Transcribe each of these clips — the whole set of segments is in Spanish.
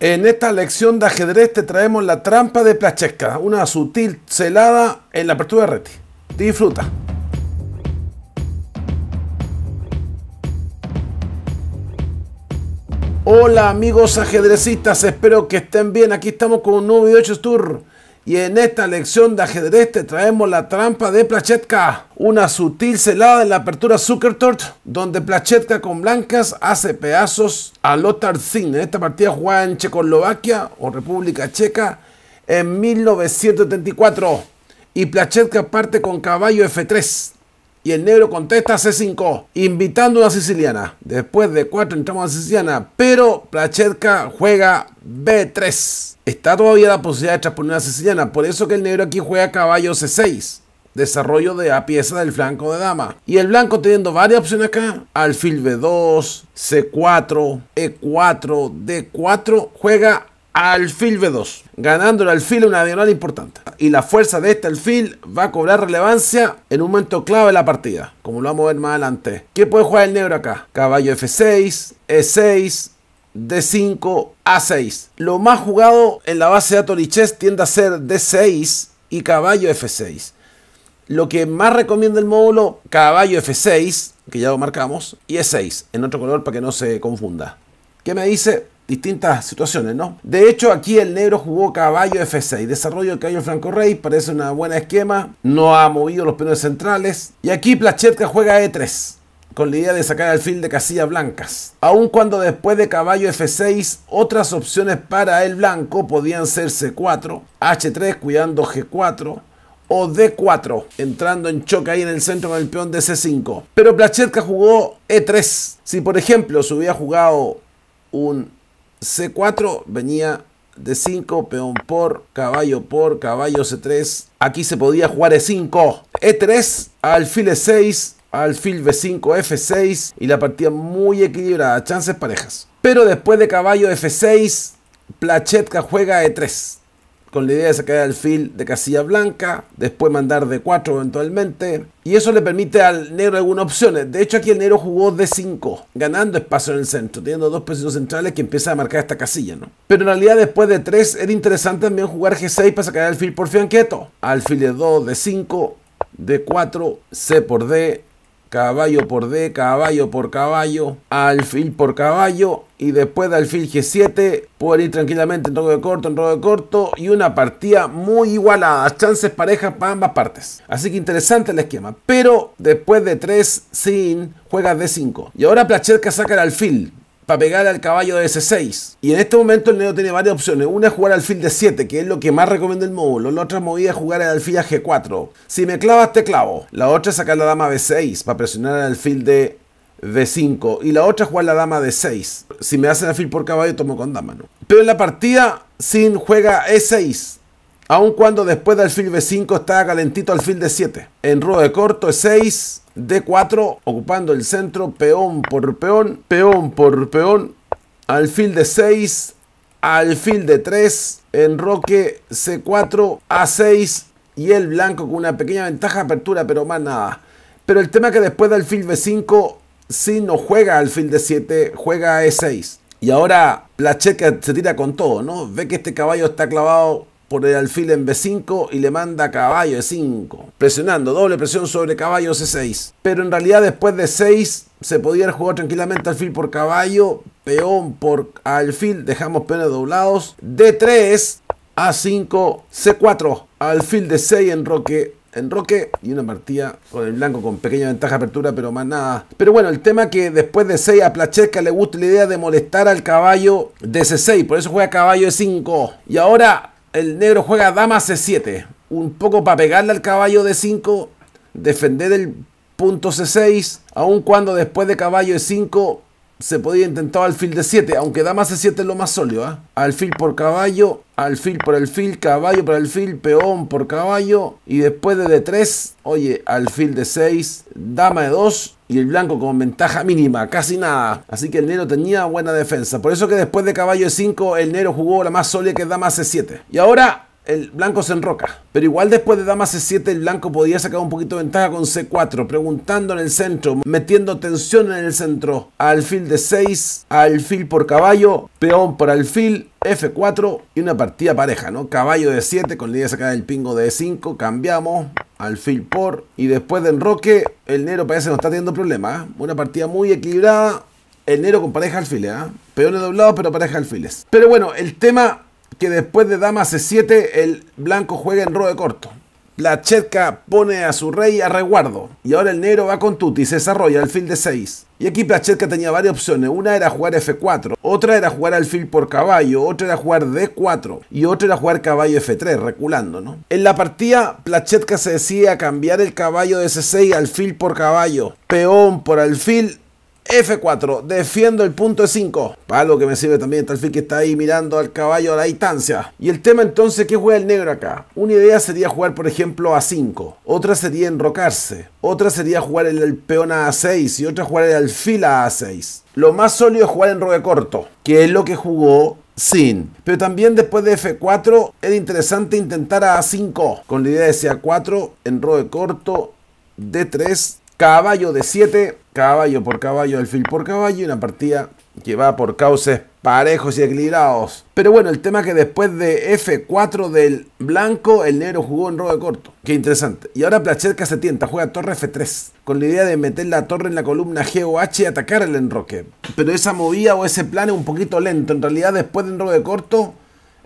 En esta lección de ajedrez te traemos la trampa de Plachesca, una sutil celada en la apertura de reti. Disfruta. Hola amigos ajedrecistas, espero que estén bien. Aquí estamos con un nuevo video de Tour. Y en esta lección de ajedrez te traemos la trampa de Plachetka, una sutil celada en la apertura Zuckertort, donde Plachetka con blancas hace pedazos a Lothar Zinn. En esta partida jugada en Checoslovaquia o República Checa en 1974. Y Plachetka parte con caballo F3, y el negro contesta C5, invitando a una siciliana. Después de 4 entramos a siciliana, pero Plachetka juega B3. Está todavía la posibilidad de transponer una siciliana, por eso que el negro aquí juega caballo C6 desarrollo de A pieza del flanco de dama. Y el blanco teniendo varias opciones acá, alfil B2, C4, E4, D4, juega alfil B2, ganando el alfil una diagonal importante. Y la fuerza de este alfil va a cobrar relevancia en un momento clave de la partida, como lo vamos a ver más adelante. ¿Qué puede jugar el negro acá? Caballo F6, E6, D5, A6. Lo más jugado en la base de Atolichess tiende a ser D6 y caballo F6. Lo que más recomienda el módulo, caballo F6, que ya lo marcamos, y E6, en otro color para que no se confunda. ¿Qué me dice? distintas situaciones, ¿no? De hecho, aquí el negro jugó caballo F6, desarrollo de caballo franco rey, parece una buena esquema, no ha movido los peones centrales. Y aquí Plachetka juega E3, con la idea de sacar al alfil de casillas blancas. Aun cuando después de caballo F6, otras opciones para el blanco podían ser C4, H3 cuidando G4, o D4, entrando en choque ahí en el centro con el peón de C5. Pero Plachetka jugó E3. Si por ejemplo se hubiera jugado un C4 venía de 5, peón por, caballo por, caballo C3. Aquí se podía jugar E5, E3, alfil E6, alfil B5, F6 y la partida muy equilibrada, chances parejas. Pero después de caballo F6, Plachetka juega E3 con la idea de sacar al alfil de casilla blanca, después mandar de 4 eventualmente. Y eso le permite al negro algunas opciones. De hecho, aquí el negro jugó d 5, ganando espacio en el centro, teniendo dos posiciones centrales que empieza a marcar esta casilla, ¿no? Pero en realidad, después de 3, era interesante también jugar G6 para sacar el fil por fianqueto. Alfil de 2, de 5, de 4, C por D, caballo por D, caballo por caballo, alfil por caballo y después de alfil G7 puede ir tranquilamente en robo de corto, en robo de corto y una partida muy igualada, chances parejas para ambas partes. Así que interesante el esquema, pero después de 3 sin juegas D5 y ahora Plachetka saca el alfil para pegar al caballo de C6. Y en este momento el negro tiene varias opciones. Una es jugar alfil de 7, que es lo que más recomienda el módulo. La otra movida es jugar al alfil a G4. Si me clavas, te clavo. La otra es sacar la dama B6 para presionar al alfil de B5. Y la otra es jugar la dama de 6 Si me hacen alfil por caballo, tomo con dama, ¿no? Pero en la partida, Sin juega E6. Aun cuando después del alfil B5 está calentito alfil de 7 En ruedo de corto E6 D4, ocupando el centro, peón por peón, peón por peón, alfil de 6, alfil de 3, enroque C4, A6 y el blanco con una pequeña ventaja de apertura, pero más nada. Pero el tema es que después del alfil B5, si no juega alfil de 7, juega E6. Y ahora la checa se tira con todo, ¿no? Ve que este caballo está clavado por el alfil en B5 y le manda caballo E5, presionando doble presión sobre caballo C6. Pero en realidad después de 6 se podía jugar tranquilamente alfil por caballo, peón por alfil, dejamos peones doblados, D3, A5, C4, alfil de 6 en roque en roque y una partida con el blanco con pequeña ventaja apertura, pero más nada. Pero bueno, el tema que después de 6 a placheca le gusta la idea de molestar al caballo de C6, por eso juega caballo de 5. Y ahora el negro juega dama C7. Un poco para pegarle al caballo de 5 Defender el punto C6. Aun cuando después de caballo de 5 se podía intentar alfil de 7, aunque dama c7 es lo más sólido. ¿ah? Alfil por caballo, alfil por el alfil, caballo por el alfil, peón por caballo. Y después de d3, oye, alfil de 6, dama de 2 y el blanco con ventaja mínima, casi nada. Así que el negro tenía buena defensa. Por eso que después de caballo e5, el negro jugó la más sólida que es dama c7. Y ahora el blanco se enroca. Pero igual después de dama c7 el blanco podía sacar un poquito de ventaja con c4, preguntando en el centro, metiendo tensión en el centro. Alfil de 6, alfil por caballo, peón por alfil, f4 y una partida pareja, ¿no? Caballo de 7 con la idea de sacar el pingo de 5, cambiamos. Alfil por, Y después de enroque, el negro parece que no está teniendo problemas. ¿eh? Una partida muy equilibrada. El negro con pareja alfiles. ¿eh? Peores Peones doblados, pero pareja alfiles. Pero bueno, el tema que después de dama C7, el blanco juega en corto. La pone a su rey a reguardo y ahora el negro va con Tuti y se desarrolla alfil de 6. Y aquí Plachetka tenía varias opciones, una era jugar F4, otra era jugar alfil por caballo, otra era jugar D4 y otra era jugar caballo F3, reculando, ¿no? En la partida, Plachetka se decía a cambiar el caballo de C6 alfil por caballo, peón por alfil F4, defiendo el punto de 5 Para lo que me sirve también tal fin que está ahí mirando al caballo a la distancia. Y el tema entonces, ¿qué juega el negro acá? Una idea sería jugar, por ejemplo, a 5. Otra sería enrocarse. Otra sería jugar el peón a 6 y otra jugar el alfil a 6. Lo más sólido es jugar en roque corto, que es lo que jugó sin. Pero también después de F4 era interesante intentar a 5 con la idea de C4 en roe corto, D3 Caballo de 7, caballo por caballo, alfil por caballo, y una partida que va por cauces parejos y equilibrados. Pero bueno, el tema que después de F4 del blanco, el negro jugó en robo corto. Qué interesante. Y ahora Plachetka se tienta, juega torre F3, con la idea de meter la torre en la columna G o H y atacar el enroque. Pero esa movida o ese plan es un poquito lento. En realidad, después de enroque corto,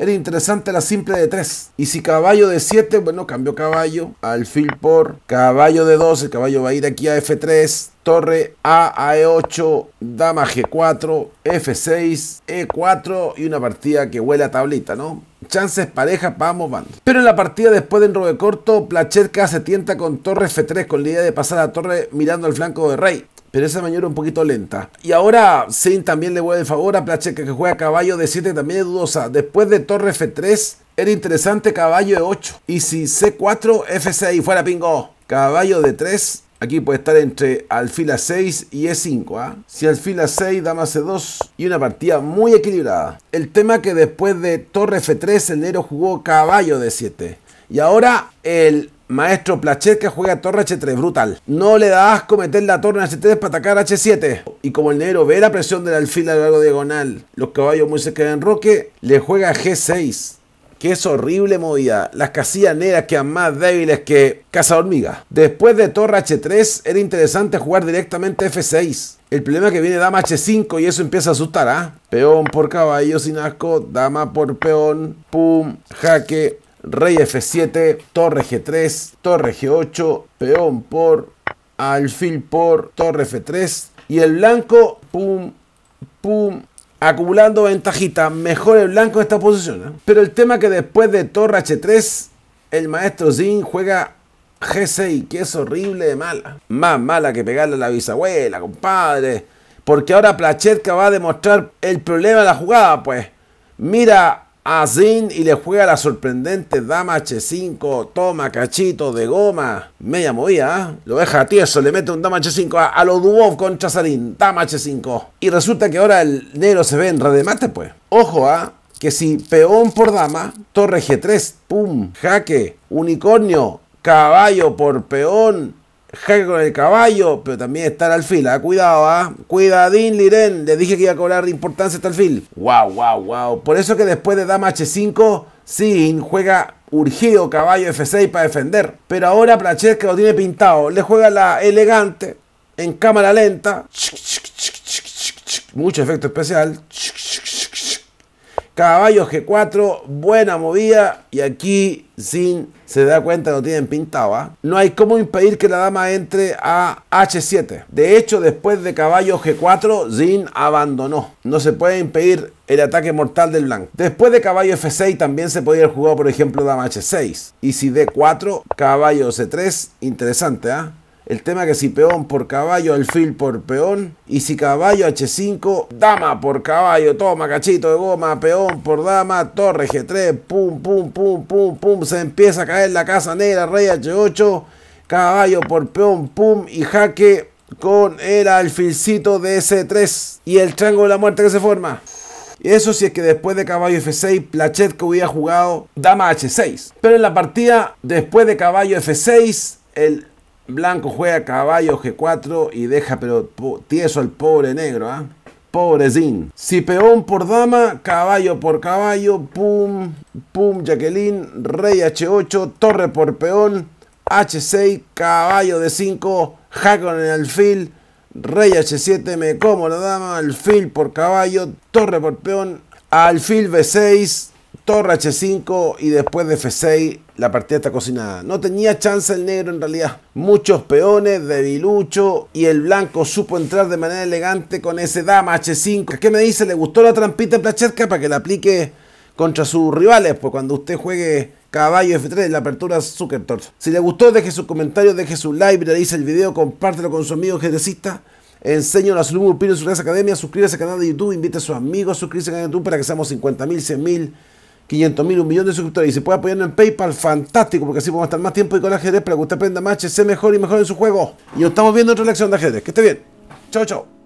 era interesante la simple de 3. Y si caballo de 7, bueno, cambió caballo. Alfil por caballo de 2. El caballo va a ir aquí a F3. Torre A a E8, Dama G4, F6, E4 y una partida que huele a tablita, ¿no? Chances pareja, vamos vamos. Pero en la partida después del robe corto, Placherka se tienta con Torre F3 con la idea de pasar a Torre mirando al flanco de Rey pero esa mañana un poquito lenta. Y ahora Sin también le vuelve el favor a Placheca que juega caballo de 7 también es dudosa. Después de torre F3 era interesante caballo de 8. Y si C4, F6 fuera pingo. Caballo de 3 Aquí puede estar entre alfil a 6 y e5. ¿ah? Si alfil a 6, dama c2 y una partida muy equilibrada. El tema que después de torre f3 el negro jugó caballo de 7. Y ahora el Maestro, Plachet que juega torre H3, brutal. No le da asco meter la torre en H3 para atacar H7. Y como el negro ve la presión del alfil a lo largo diagonal, los caballos muy cerca de enroque, le juega G6. Que es horrible movida. Las casillas negras quedan más débiles que casa hormiga. Después de torre H3 era interesante jugar directamente F6. El problema es que viene dama H5 y eso empieza a asustar, ¿ah? Peón por caballo sin asco, dama por peón, pum, jaque, rey f7, torre g3, torre g8, peón por, alfil por, torre f3 y el blanco, pum, pum, acumulando ventajita. Mejor el blanco en esta posición. ¿eh? Pero el tema que después de torre h3, el maestro Zin juega G6, que es horrible de mala. Más mala que pegarle a la bisabuela, compadre. Porque ahora Plachetka va a demostrar el problema de la jugada, pues. Mira a Zin y le juega la sorprendente dama H5, toma cachito de goma, media movida, ¿ah? lo deja tieso, le mete un dama H5 a, lo Dubov contra chazarín dama H5. Y resulta que ahora el negro se ve en redemate, pues. Ojo a ¿ah? que si peón por dama, torre G3, pum, jaque, unicornio, caballo por peón, Jaque con el caballo, pero también está el alfil. Ah, cuidado, ah. Cuidadín, Liren. Le dije que iba a cobrar importancia este alfil. Wow, wow, wow. Por eso que después de dama h5, Sin juega urgido caballo f6 para defender. Pero ahora Plachet que lo tiene pintado. Le juega la elegante en cámara lenta. Mucho efecto especial. Caballo G4, buena movida. Y aquí Sin se da cuenta no tienen pintado. No hay cómo impedir que la dama entre a H7. De hecho, después de caballo G4, Zin abandonó. No se puede impedir el ataque mortal del blanco. Después de caballo F6 también se podría haber jugado, por ejemplo, dama H6. Y si D4, caballo C3, interesante, ¿ah? El tema que si peón por caballo, alfil por peón. Y si caballo H5, dama por caballo. Toma, cachito de goma, peón por dama, torre G3. Pum, pum, pum, pum, pum. Se empieza a caer la casa negra, rey H8. Caballo por peón, pum. Y jaque con el alfilcito de S3. Y el triángulo de la muerte que se forma. Eso si es que después de caballo F6, que hubiera jugado dama H6. Pero en la partida, después de caballo F6, el Blanco juega caballo G4 y deja pero tieso al pobre negro, ¿ah? ¿eh? Si peón por dama, caballo por caballo, pum, pum, Jacqueline, rey H8, torre por peón, H6, caballo de 5, jaque en el alfil, rey H7, me como la dama, alfil por caballo, torre por peón, alfil B6, Torre H5 y después de F6 la partida está cocinada. No tenía chance el negro en realidad. Muchos peones, debilucho y el blanco supo entrar de manera elegante con ese dama H5. ¿Qué me dice? ¿Le gustó la trampita en Placherca para que la aplique contra sus rivales? Pues cuando usted juegue caballo F3 la apertura Torch. Si le gustó deje su comentario, deje su like, dice el video, compártelo con su amigo jerezista. Enseño a alumnos, Pino en su academia, suscríbase al canal de YouTube, invite a sus amigos a suscribirse al canal de YouTube para que seamos 50.000, 100.000 500 mil, un millón de suscriptores y se puede apoyarnos en PayPal, fantástico, porque así vamos a estar más tiempo y con ajedrez para que usted aprenda más, sea mejor y mejor en su juego. Y nos estamos viendo en otra lección de ajedrez. Que esté bien. Chao, chao.